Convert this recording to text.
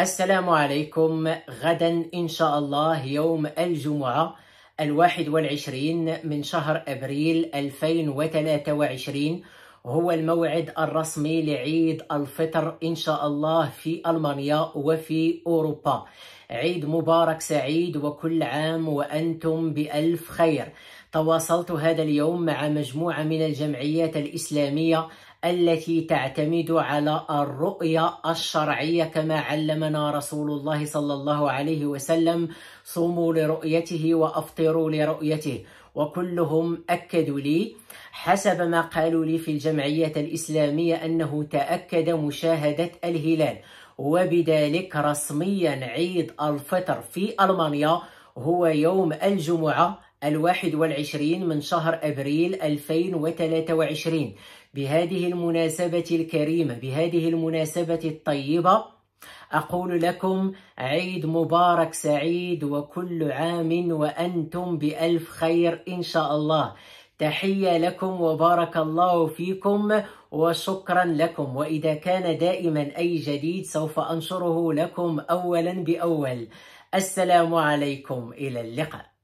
السلام عليكم غدا إن شاء الله يوم الجمعة الواحد والعشرين من شهر أبريل 2023 هو الموعد الرسمي لعيد الفطر إن شاء الله في ألمانيا وفي أوروبا عيد مبارك سعيد وكل عام وأنتم بألف خير تواصلت هذا اليوم مع مجموعة من الجمعيات الإسلامية التي تعتمد على الرؤية الشرعية كما علمنا رسول الله صلى الله عليه وسلم صوموا لرؤيته وأفطروا لرؤيته وكلهم أكدوا لي حسب ما قالوا لي في الجمعية الإسلامية أنه تأكد مشاهدة الهلال وبذلك رسميا عيد الفطر في ألمانيا هو يوم الجمعة الواحد والعشرين من شهر أبريل 2023 بهذه المناسبة الكريمة بهذه المناسبة الطيبة أقول لكم عيد مبارك سعيد وكل عام وأنتم بألف خير إن شاء الله تحية لكم وبارك الله فيكم وشكرا لكم وإذا كان دائما أي جديد سوف أنشره لكم أولا بأول السلام عليكم إلى اللقاء